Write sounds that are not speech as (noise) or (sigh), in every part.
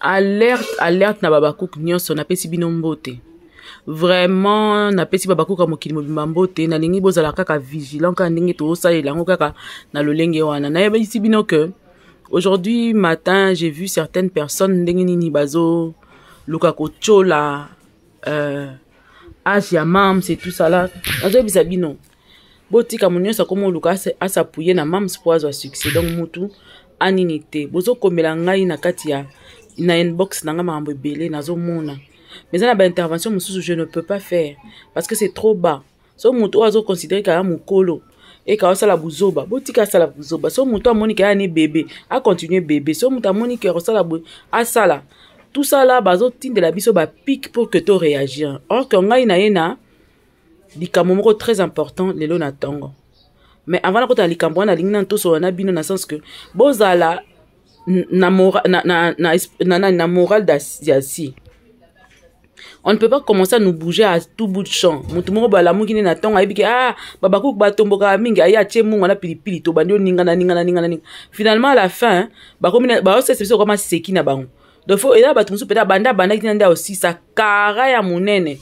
alerte alerte na babakuku nyonso napesi bino mbote vraiment napesi babakuka mokili mobimba mbote nalingi bozala kaka vigilant kaka ndenge tozosalela yango kaka na lolenge wana nayebisi bino ke aujourd'hui matin j'ai vu certaines personnes ndenge nini bazoluka kotyola euh, age ya mams et tout sala nazoyebisa bino botika mo nyonso akoma oluka asapuye na mams mpo azwa succès donc mutu anini te bozokomela ngai na kati ya na inbox na nga makambo ebele nazomona mais eza na baintervention mosusu je ne peux pas faire parce que c'est trop bas so moto oyo azoconsidere kaka mokolo eka osala buzoba botika asala buzoba so moto amoni ke ayani bebe acontinue bebe so moto amoni ke kosala boye asala tosala bazotindela biso bapike pour que to réagir or ke ngai na ye na likambo moko très important lelo na ntongo mais avant nakota na likambo wana nalingi nani tosolola na bino na sens ke bozala na, mora, na, na, na, na, na, na morale ya si on ne peut pas commencer à nous bouger à tout bout de champ motu moko boye alamuki nde na ntongo ayebi ke ah babakuki batombokaka mingi aye atie mungu na pilipili tobandi oninga na ninga na ninga na ninga finalement à la fin baosesa biso okoma seki na bango donc fo eza bato mosusu peta banda abandaki tina nde aosisa kara ya monene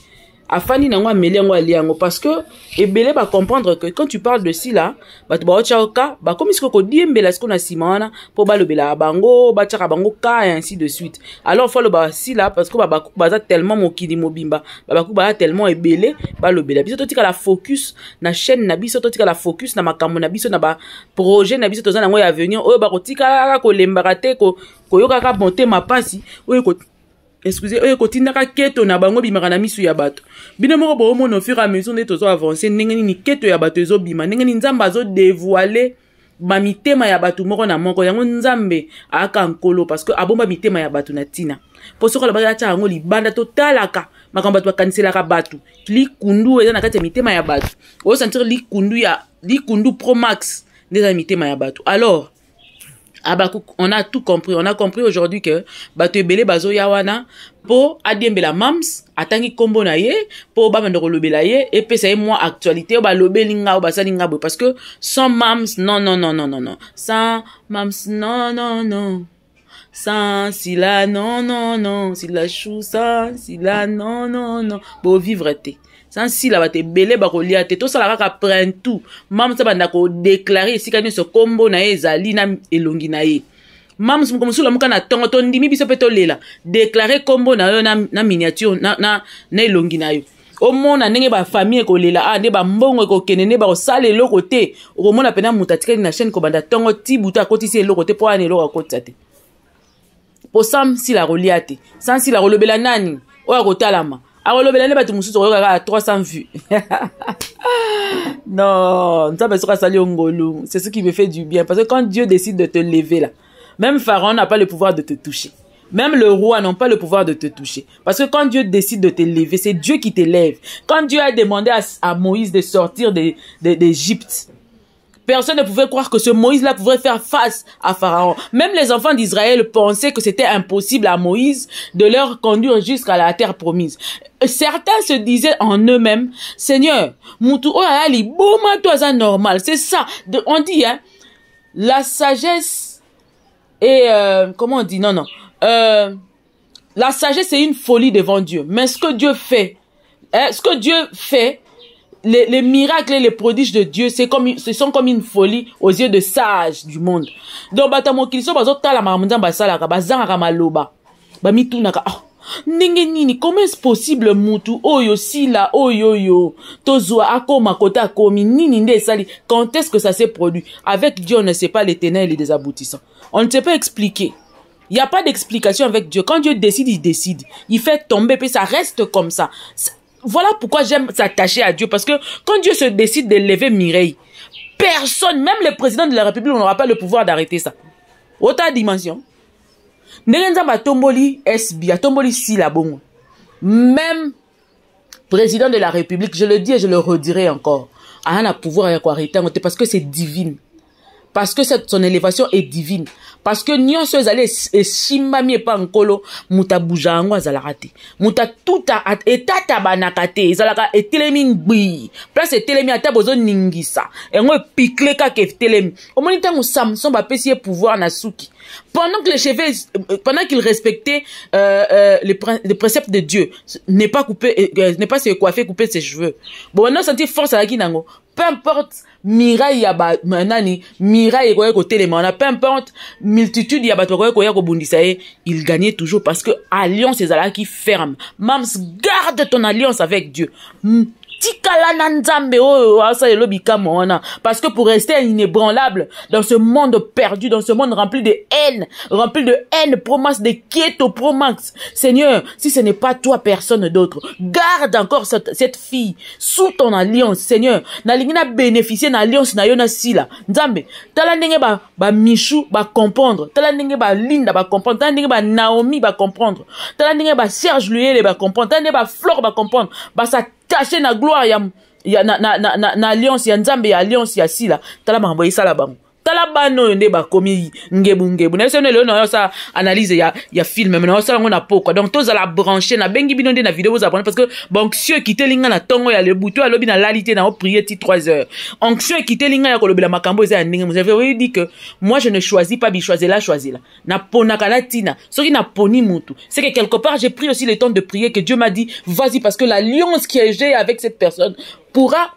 afandi nango ameli yango alia yango parce que ebele bacomprendre que quand tu parles de sila bato baotya ka bakomi sikoyo kodiembela sikoyo na nsima wana mpo balobelaka bango batiaka bango ka et ainsi de suite alors fo aloba sila parce que babakuku baza tellement mokili mobimba babakuku baza tellement ebele balobela biso totikala focus na chaîne na biso totikala focus na makambo na biso na baprojet na biso toza nango ya avenir oyo bakotikalaka kolembaka te koyokaka bonte mapasi oyo excuse oyo ekotindaka keto na bango ebimaka na misu ya bato bino moko boomona ofure amesure nde tozoavanse ndenge nini keto ya bato ezobima ndenge nini nzambe azodevoile bamitema ya bato moko na moko yango nzambe aaka nkolo parceke abomba mitema ya bato na ntina mpo soki alobaki atyaka yango libanda totalaka makambo bato bakaniselaka bato likundu eza na kati ya mitema ya bato ozosentir likundu ya likundu promax nde eza na mitema ya bato alors abaku ah on a tout compris on a compris aujourd'hui que bato ebele bazoya wana mpo adiembela mams atangi nkombo na ye mpo babanda kolobela ye epesa ye mwa actualité oyo balobeli nga oyo basali nga boye parce que sans mams non non non non non non sans mams non non non Sans si là, non, non, non. Si la chou, sans si là, non, non, non. Bon, vivre te. Sans si là, bah, te belé, bah, kolia te. Tout ça, la kaka prenne tout. Mam, ça, bah, nako déclaré, si kanye so combo na ye, zali na elongi na ye. Mam, si mkomusu la mouka na tongo, ton dimi, biso peto lela. Déclaré combo na yo, na, na miniature, na, na, na elongi na yo. omona ndenge bafamille ekolela a ah, nde bambongo ekokende nde bakosala eloko te okomona pena moto atikali na chaîne kobanda ntongo ti butu akotisi eloko te mpo wana eloko akotisa te nani 300 vues. (laughs) non c'est ce qui me fait du bien parce que quand dieu décide de te lever là même pharaon n'a pas le pouvoir de te toucher Même le roi n'ont pas le pouvoir de te toucher. Parce que quand Dieu décide de te lever, c'est Dieu qui t'élève. Quand Dieu a demandé à, à, Moïse de sortir d'Égypte, Personne ne pouvait croire que ce Moïse-là pouvait faire face à Pharaon. Même les enfants d'Israël pensaient que c'était impossible à Moïse de leur conduire jusqu'à la terre promise. Certains se disaient en eux-mêmes, Seigneur, mutu oh toi normal. C'est ça. on dit, hein, la sagesse et, euh, comment on dit? Non, non. Euh, la sagesse est une folie devant Dieu. Mais ce que Dieu fait, hein, ce que Dieu fait, les, miracles et les prodiges de Dieu, c'est comme, ce sont comme une folie aux yeux de sages du monde. Donc, oh, nini, comment est-ce possible mutu, la, yo, komi, nini quand est-ce que ça s'est produit? Avec Dieu, on ne sait pas les ténèbres et les aboutissants. On ne sait pas expliquer. Il n'y a pas d'explication avec Dieu. Quand Dieu décide, il décide. Il fait tomber, puis ça reste comme ça. Voilà pourquoi j'aime s'attacher à Dieu. Parce que quand Dieu se décide d'élever Mireille, personne, même le président de la République, n'aura pas le pouvoir d'arrêter ça. Autre dimension. Même président de la République, je le dis et je le redirai encore, a un pouvoir parce que c'est divine. Parce que son élévation est divine. parceke nyonso ezali esimbami epa nkolo moto abuja yango azalaka te moto atuta etatabanaka te ezalaka etelemi ngbii place etelemi ata bozoningisa yango epikle kaka etelemi omoni ntango samson bapesi ye pouvoir na suki Pendant que les cheveux euh, pendant qu'il respectait euh, euh, les, de Dieu, n'est pas coupé, euh, euh, n'est pas se coiffer, couper ses cheveux. Bon, maintenant, senti force à la kinango. Peu importe, Mirai yaba manani, Mirai kote on a peu importe, multitude yaba to koye koye il gagnait toujours parce que alliance est la qui ferme. Mams, garde ton alliance avec Dieu tikala na nzambe oyo asalela bikamwa mwana. parce que pour rester inébranlable dans ce monde perdu dans ce monde rempli de haine rempli de haine promesse de quieto promesse seigneur si ce n'est pas toi personne d'autre garde encore cette, cette fille sous ton alliance seigneur na na bénéficier na alliance na yo na sila nzambe tala ndenge ba ba comprendre tala ndenge ba comprendre tala ndenge ba comprendre tala ndenge et luyele comprendre tala ndenge Flore, ba sa tache na gloire ya, ya na, na, na, na, na alliance ya nzambe ya alliance ya sila tala makambo esala bango tala bana oyo nde bakomi ngebungebu nayebi soki lelo il analyse ya, ya mais me nayosala yango na pokwa donc à la branche bengi bino nde na vidéo vous branche parce que banction ekiteli linga na tongo ya lebutu alobi nalali na prier ti 3 heures anxieux quitter linga ya kolobela makambo eza ya vous avez j'avais dit que moi je ne choisis pas choisir la choisir na n'a soki poni mutu c'est que quelque part j'ai pris aussi le temps de prier que dieu m'a dit vas-y parce que l'alliance qui est j'ai avec cette personne pourra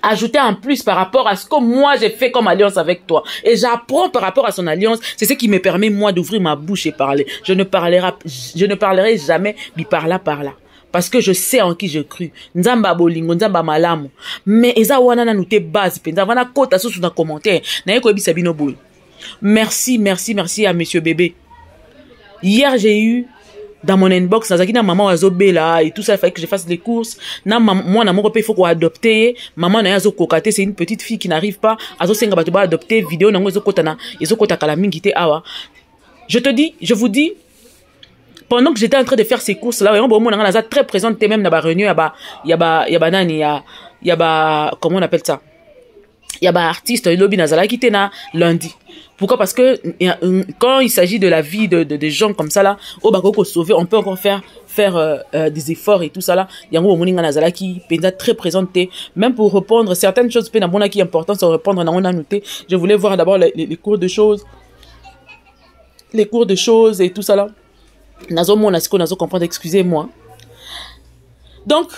ajouter en plus par rapport à ce que moi j'ai fait comme alliance avec toi. Et j'apprends par rapport à son alliance. C'est ce qui me permet moi d'ouvrir ma bouche et parler. Je ne parlerai, je ne parlerai jamais ni par là par là. Parce que je sais en qui je crus Nzamba bolingo, nzamba Mais eza na base. kota sur dans commentaire. sabino boule. Merci, merci, merci à monsieur bébé. Hier j'ai eu dans mon inbox nazalaki na maman oyo bela et tout ça il fallait que je fasse les courses na mwana moko mpe il faut qu'on adopte. Maman na ye azokoka c'est une petite fille qui n'arrive pas azosenga adopter vidéo video nango kotana na kota kala mingi te awa je te dis je vous dis pendant que j'étais en train de faire ces courses là bon mon na naza très présente te même na réunion ya ba ya ba ya banani ya ya ba comment on appelle ça y un lobby elobi qui était là lundi pourquoi parce que quand il s'agit de la vie de, de, gens comme ça là sauver on peut encore faire euh, euh, des efforts et tout ça là yango de qui qui est très présenté même pour répondre certaines choses qui est important de répondre on a noté. je voulais voir d'abord les, cours de choses les cours de choses et tout ça là nazomona Nazo comprendre, excusez moi donc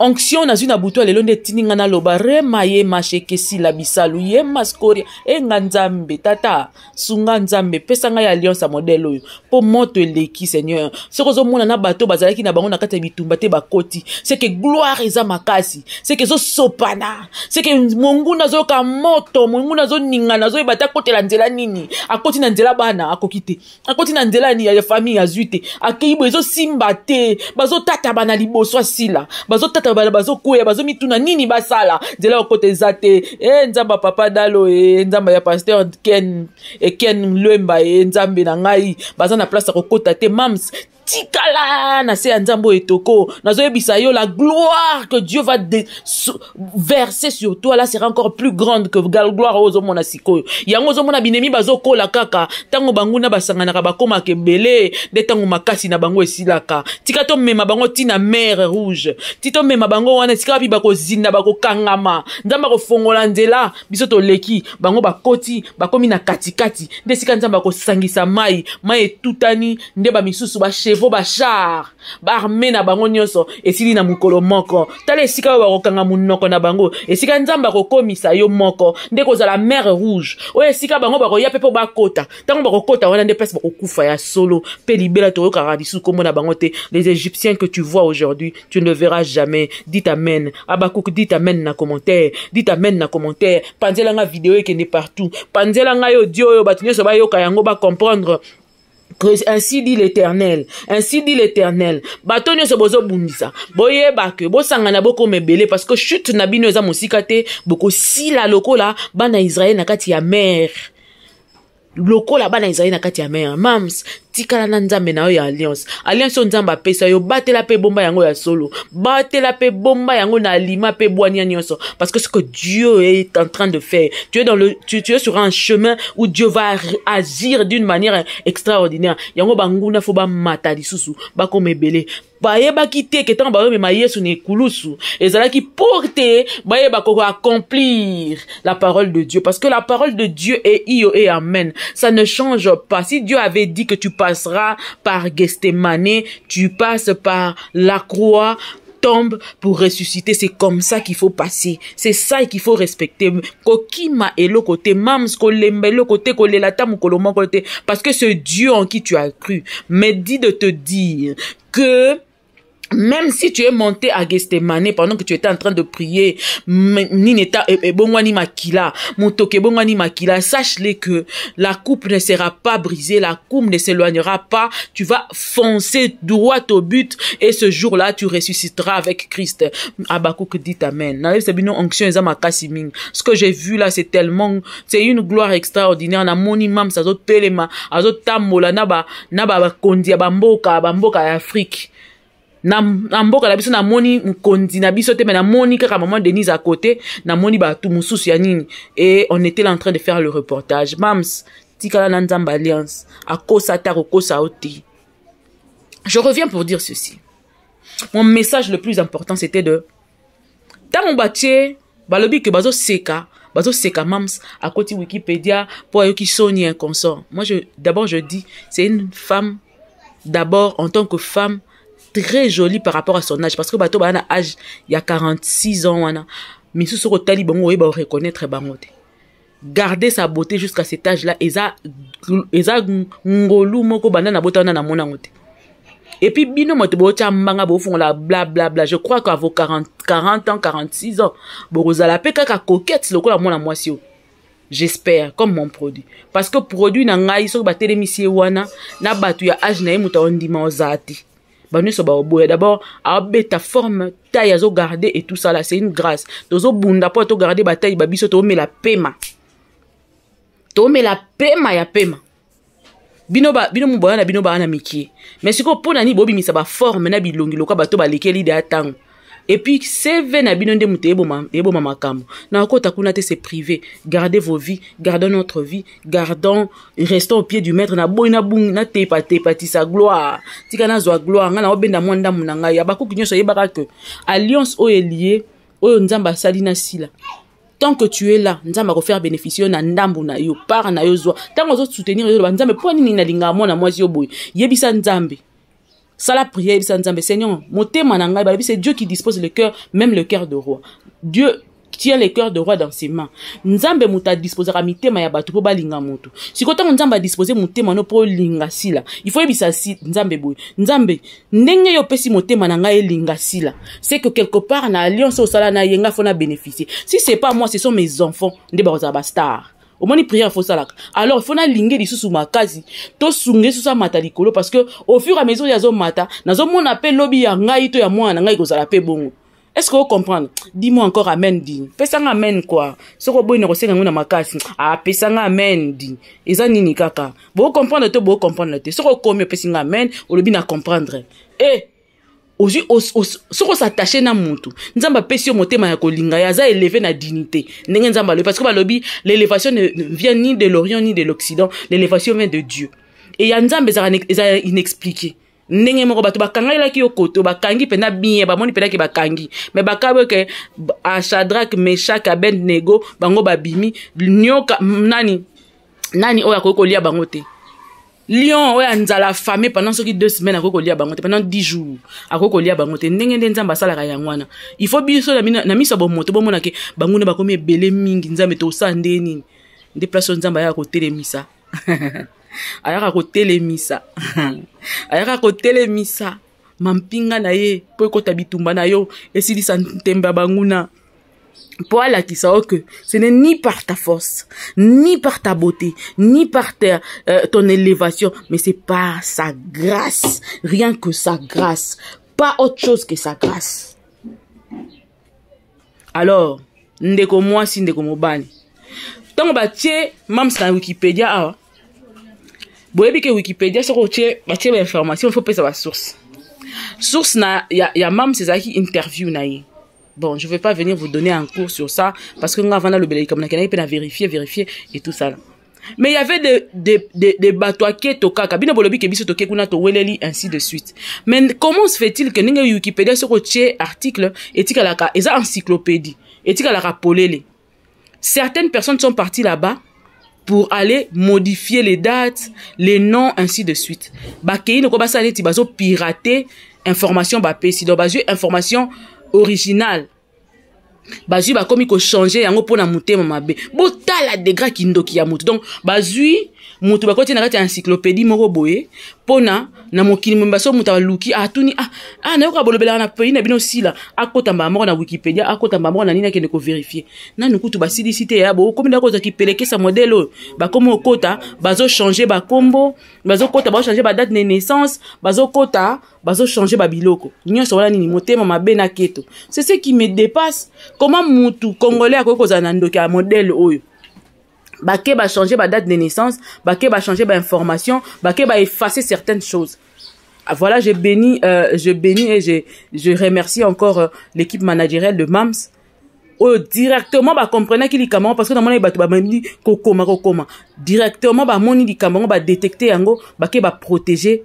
onction nazwi na butu ya lelo nde etindi ngai naloba rema yema shekesila bisalu yema skoria enga nzambe tata sunga nzambe pesa ngai alliance ya modele oyo mpo moto eleki seigneur soki ozomona na bato bazalaki na bango na kati ya bitumba te bakoti seke gloire eza makasi seke ezosopana seke monguna azoyoka moto monguna azoningana azoyeba te akotela nzela nini akoti na nzela bana akoki te akoti na nzela ya famille azwi te akei boye ezosimba te bazotata bana liboso asila bazotata na bala bazokwya bazomituna nini basala nzela okota eza te e nzambe ya papa dalo e nzambe ya paster ken eken lwemba e nzambe na ngai baza na place ya kokota te mams tikala na se ya nzambe oyo etoko nazoyebisa yo la gloire que dieu va de, so, verser sur toi la sera encore plus grande que gloire oyo ozomona sikoyo yango ozomona binemi bazokola kaka ntango banguna basanganaka bakómaka ebele nde ntango makasi na bango esilaka tika tomema bango ntina mare rouge ti tomema bango wana esika wapi bakozinda bakokangama nzambe akofongola nzela biso toleki bango bakoti bakómi na katikati nde esika nzambe akosangisa mai mai etutani nde bamisusu bachef chevaux bashar baarme na bango nyonso esili na mokolo moko tala esika ba kokanga munoko na bango esika nzamba kokomisa yo moko nde la mer rouge oyo esika bango bakoya ba kota tango ba kokota wana nde ba ya solo pe libela toyokaka radisu komo na bango te les égyptiens que tu vois aujourd'hui tu ne verras jamais dit amen abakuk dit amen na commentaire dit amen na commentaire panzelanga video ekende partout nga yo dio oyo bato nyonso bayoka yango comprendre ainsi dit l'éternel ainsi dit l'éternel bato nyonso bozobundisa boyeba ke bosangana bokoma ebele parce que chute na bino eza mosika te bokosila lokola bana israele na kati ya mare lokola bana israele na kati ya mare mams tikala na nzambe na yo ya alliance alliance oyo nzambe apesa yo batela pe bomba yango ya solo batela pe bomba yango na alima pe bwania nyonso parce que ce que dieu est en train de faire tu es, dans le, tu, tu es sur un chemin où dieu va agir d'une manière extraordinaire yango banguna fo bamata lisusu ba ebele bayebaki te ke ntango bazomema yesu na ekulusu ezalaki pour te bayeba accomplir la parole de dieu parce que la parole de dieu est io et amen ça ne change pas si dieu avait dit que tu passeras par mané, tu passes par la croix, tombe pour ressusciter. C'est comme ça qu'il faut passer. C'est ça qu'il faut respecter. et le côté, le côté, Parce que ce Dieu en qui tu as cru m'a dit de te dire que même si tu es monté à Gestemane pendant que tu étais en train de prier, Nineta Ebongwani eh, eh, Makila, Mutoke Bongwani Makila, sache-les que la coupe ne sera pas brisée, la coupe ne s'éloignera pas, tu vas foncer droit au but et ce jour-là, tu ressusciteras avec Christ. Abakouk dit Amen. Ce que j'ai vu là, c'est tellement, c'est une gloire extraordinaire. Na moni mam sa pelema, a na ba, na ba kondi, a Afrique. na, na mboka na biso namoni mokonzi na biso te me namoni kaka mama denise akote namoni bato mosusu ya nini e on était là en train de faire le reportage mams tikala na nzambe alliance akosa ta kokosa yo te je reviens pour dire ceci mon message le plus important c'était de ntango batie balobi ke bazoseka bazoseka mams akoti wikipédia mpo ayoki soni inconsort moi d'abord je dis c'est une femme d'abord en tant que femme très jolie par rapport à son âge parce que bato baa na âge ya 46 ans wana misusu soki otali bango oyeba oreconnaitre bango te garder sa beauté jusqu'à cet âge là eza eza ngolu moko banda na bota wana namona yango te et puis bino moto bootya mbanga bofungola blablabla je crois qu'à vos 40, 40 ans 46 ans bokozala mpe kaka coquette lokola mwana mwasi oyo j'espère comme mon produit parce que produit na ngai soki batelemisi ye wana na bato ya age na ye moto aondima ozala te bango nyonso baoboya d'abord aobeta forme taille azogarde et tout ça là c'est une grâce tozobunda mpo togarde bataille babiso toomela pema toomela pema ya pema bino moboya na bino baa na mikie mais sikoyo mpo na nini bobimisa baforme na bilongi lokwa bato balekeli de ya ntango epuis cv na bino nde moto eboma makambo na kokota kuna te c'est privé gardez vos vies gardons notre vie gardons restons au pied du maître naboyi natepatepatisa gloire tika nazwa gloire ngai naobenda mwa ndambo na ngai ya bakuki nyonso yebaka ke alliance oyo elie oyo nzambe asali na sila tant que tu es là nzambe akofaire bénéficie yo na ndambo na yo part na yo zwa ntango ozosoutenir yo loba nzambe mpo nini nalingaka mwana mwasi yo boye yebisa nzambe sala prière yebisa nzambe seigneur motema na ngai balobi c'est dieu qui dispose le cœur même le cœur de roi dieu tient le cœur de roi dans ses mains nzambe moto adisposaka mitema ya bato mpo balinga moto sikoyo ntango nzambe adispose motema no mpo olinga sila il faut yebisa si nzambe boye nzambe ndenge yo opesi motema na ngai elinga sila c'est que quelque part na alliance osala na ye ngai mpo na bénéficie si c'est pas moi ce sont mes enfants nde bakozala bastar omoni priere afosalaka alors fo nalinge lisusu makasi tosunge lisusu amata likolo parce que au fur a mesure oyo azomata nazomona mpe lobi ya ngai to ya mwana na ngai kozala mpe bongo est ce que ocomprendre dis-moi encore amen di pesanga amen kua soki oboyina kosenga yango na makasi apesanga ah, amen di eza nini kaka boocomprendre te boocomprendre te soki okomi opesi nga amen olobi na comprendre e eh, ozwi soki osatache na mutu nzambe apesi yo motema ya kolinga ye aza eleve na dignité ndenge nzambe alobi parce que balobi l'élévation ne vient ni de l'orient ni de l'occident l'élévation vient de dieu eya nzambe ezala inexpliqué ndenge moko bato bakangelaki yo koto bakangi mpenza bien bamoni mpenzaki bakangi me bakabi oke ashadrak meshak abednego bango babimi nioka nani nani oyo akoki kolia bango te lion oyo anzala fame pendant soki deux semaines akoki kolia bango te pendant dix jours akoki kolia bango te ndenge nde nzambe asalaka yango wana il faut biso na miso ya bomoto bomona ke bango nde bakomi ebele mingi nzambe tosala nde nini nde place oyo nzambe ayaka kotelemisa (laughs) ayaka kotelemisa (laughs) ayaka kotelemisa mampinga na ye mpo ekɔta bitumba na yo esilisa ntembe ya banguna mpo alakisa o ke ce n'est ni par ta force ni par ta beauté ni par ta, euh, ton élévation mais c'est par sa grâce rien que sa grâce pas autre chose que sa grâce alors ndeko mwasi ndeko mobali ntango batie mamsa na wikipedia awa boyebi ke wikipedia soko otie batie bainformation fo pesa basource source na ya, ya mams ezalaki interview na ye bon je vais pas venir vous donner un cours sur ça parce que nga vanda alobelaki kambo na kendaki mpe na vérifie vérifie et tout ça là mais y avait de, de, de, de bato aketokaka bino bolobi ke biso toke kuna toweleli ainsi de suite mais comment se fait-il ke ndenge wikipedia soki otie article etikalaka eza encyclopédie etikalaka polele certaines personnes sont parties là-bas pour aller modifier les dates les noms ainsi de suite bakei noko basala neti bazopirate information bapesi donc bazwi information original bazwi bakomi kochange yango mpona motema mabe botala degra kindoki ya motu donc bazwi motu bakotina kati ya encyclopédie moko boye mpona na mokili mobimba so moto aluki atuni ah, ah, nayoka bolobelaka na pays na bino sila akota mbala moko na wikipedia akota mbala moko na nini akende koverifie nanu kutu basilisi te ya bokomi ndako ozwa kipelekesa modele oyo bakomi okota bazochange bakombo bazokota bazochange badate na naissance bazokota bazochange babiloko nyonso wana nini motema mabe na keto c'est ce qui me dépasse comment motu congolais akoki kozala na ndoki ya modele oyo bake bachange badate de naissance bake bachange bainformation bake baeffacer certaines choses ah, voilà je bénis euh, je bénis et je, je remercie encore euh, l'équipe managériale de mams oyo oh, directement bacomprenaki likambo yango parce que namonaki bato bamemi kokoma kokoma directement bamoni likambo yango badetecte yango bake baprotege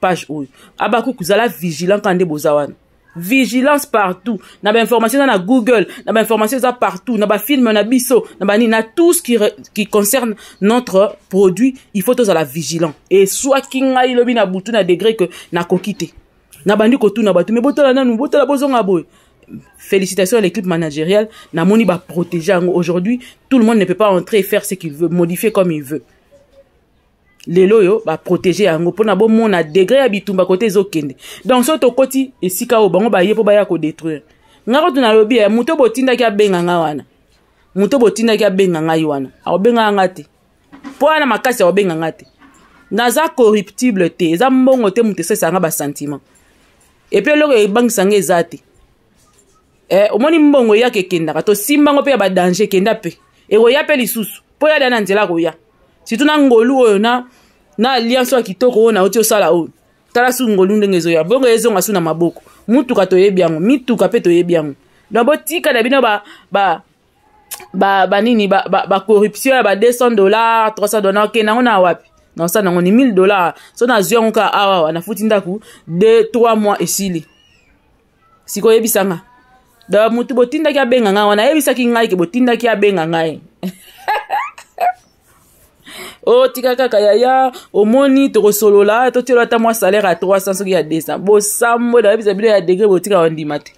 page oyo abakuki ah, kozala vigilant ka nde boza wana vigilance partout na information dans na google na information ça partout na film na biso na banini na tout ce qui, qui concerne notre produit il faut être vigilant Et soit lobi na butu na degré N'a nakoki te nabandi na mais me botala nanu besoin bozonga boy, félicitations à l'équipe managériale moni ba protéger aujourd'hui tout le monde ne peut pas entrer et faire ce qu'il veut modifier comme il veut lelo oyo baprotege yango mpona bomona degre ya bitumba kote ezokende donc so tokoti esika oyo bango baye mpo baya kodetruire ngako to nalobi ya eh, moto botindaki abenga ngai wana moto botindaki abenga ngai wana akobengaka nga te mpo wana makasi akobenga nga te naza corruptible te eza mbongo te moto esalisaka basentiment epui eloko ebangisa nga eza te eh, omoni mbongo eyaka ekendaka tosimbango mpe ya badanger ekenda mpe ekoya mpe lisusu mpo yada na nzela akoya surtout na ngolu oyo na na alliance ya kitoko oyo nauti osala oyo tala su ngolu ndenge ezoya bongo ezonga su na maboko mutuka toyebi yango mituka mpe toyebi yango don botikala bino ba, ba, ba, ba nini bacorruption ba, ba, ba ya ba 200 dollar 300 dollar okende yango na wapi na osala nango ni 1000 dollar so nazwi yango kaka awa ah, awa ah, ah, nafuti ndako 2 3 mois esili sikoy oyebisanga don motu botindaki abenga ngai wana ayebisaki ngai ke botindaki abenga ngai (laughs) o oh, tika kaka yaya omoni tokosolola totielwa ata mwa salaire ya 300 soki ya 200 bosambo na yebisa bino ya degre botika bandima te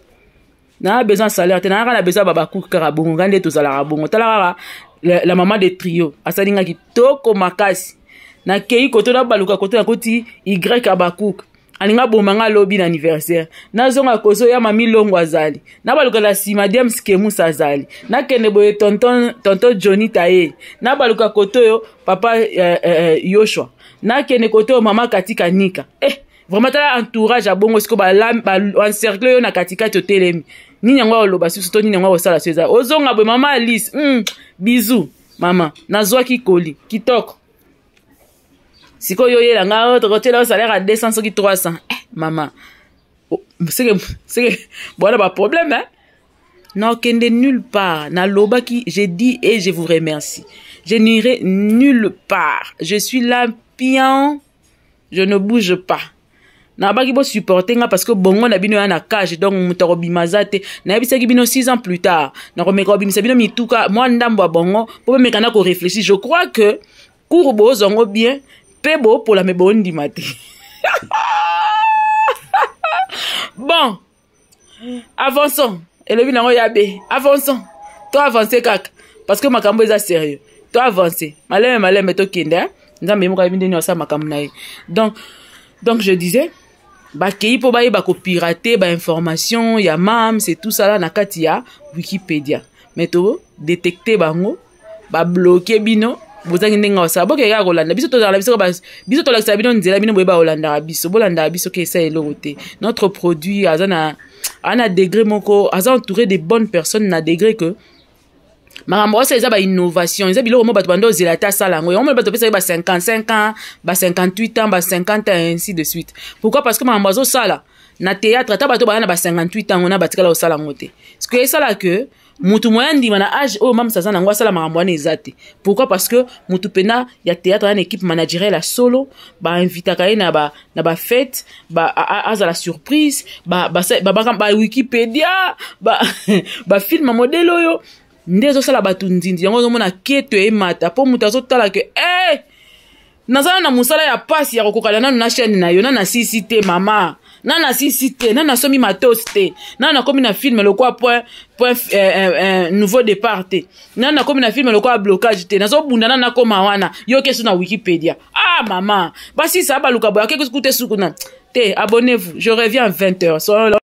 naa besoin salaire te naa kaka na besoin ya babakuki kaka bongo ngai nde tozalaka bongo tala kaka la, la mama de trio asali nga kitoko makasi nakei koto nabaluka koto nakoti y ya bakuki alingi aboma nga alobi na aniversaire nazonga kozoyama milongo azali nabaluka na nsima diams kemus azali nakende boye tonton, tonton johnny taye nabaluka kote oyo papa eh, eh, eh yoshua nakende kote oyo mama katika nika eh, vraiment tala entourage abongo siko baencercle oyo na katikati otelemi nini yango aoloba susu to nini yango akosala so eza ozonga boye mama alice mm, bizu mama nazwaki koli kitoko sikoyo oyela nga oh, tokotiela yo oh, salaire ya 200 soki 300 eh, mama oh, seke seke bwana baproblème eh? nakende nulle part nalobaki je dis et je vous remercie je n'irai nulle part je suis là pian je ne bouge pas nabaki bosupporte nga parce que bongo na bino ya na cage donc moto akobima aza te nayebisaki bino 6 ans plus tard nakomeka kobimisa bino mituka mwa ndambo ya bongo mpo bomeka na korefléchir je crois que cour bozongo bien pour la me du matin bon avançons elobi nango ya be avançons to avancer kak parce que makambo eza sérieux to avancer maleme maleme tokende hein. nzambe ye moko ayebi ndeni asala makambo na ye donc donc je disais bakei mpo bayeba kopirate bainformation ya mams c'est tout sala na kati ya wikipédia me todetecte bango babloke bino bozangi ndenge osala boke kaka kolanda biso tozalaka biso biso tolakisaka bino nzela bino boye baolandaka biso bolandaka biso ke esa eloko te notre produit aza na aza na degré moko aza entouré de bonnes personnes na degré que makambo osala eza bainnovation eza biloko moko bato bando ozela te asala yango yango bato apesaki ba 55 ans ba 58 ans ba 50 ans ainsi de suite pourquoi parce que makambo azosala na théâtre ata bato baya na ba 58 ango na batikala kosala yango te ce que esala que motu moya ndima na age oyo mamisa aza nango asala makambo wana eza te pourquoi parce que motu mpena ya théâtre aza na équipe managériel ya solo bainvitaka ye na bafete ba ba, azala surprise bawikipédia ba, bafilme (laughs) modele oyo nde ezosala bato nzinzi yango ozomona keto emata mpo moto azotala ke hey! Eh! nazala na mosala ya pasi ya kokokana nanu na chaîne na yo nana sisi te mama si, nasisi te na nasomi matos te na un na le quoi, point point un euh, euh, euh, nouveau départ te na nakomi na le quoi blocage te bunda nana nakoma wana yo que sur wikipedia ah mama basisa baluka que te suku sous te abonnez-vous je reviens à 20 h so,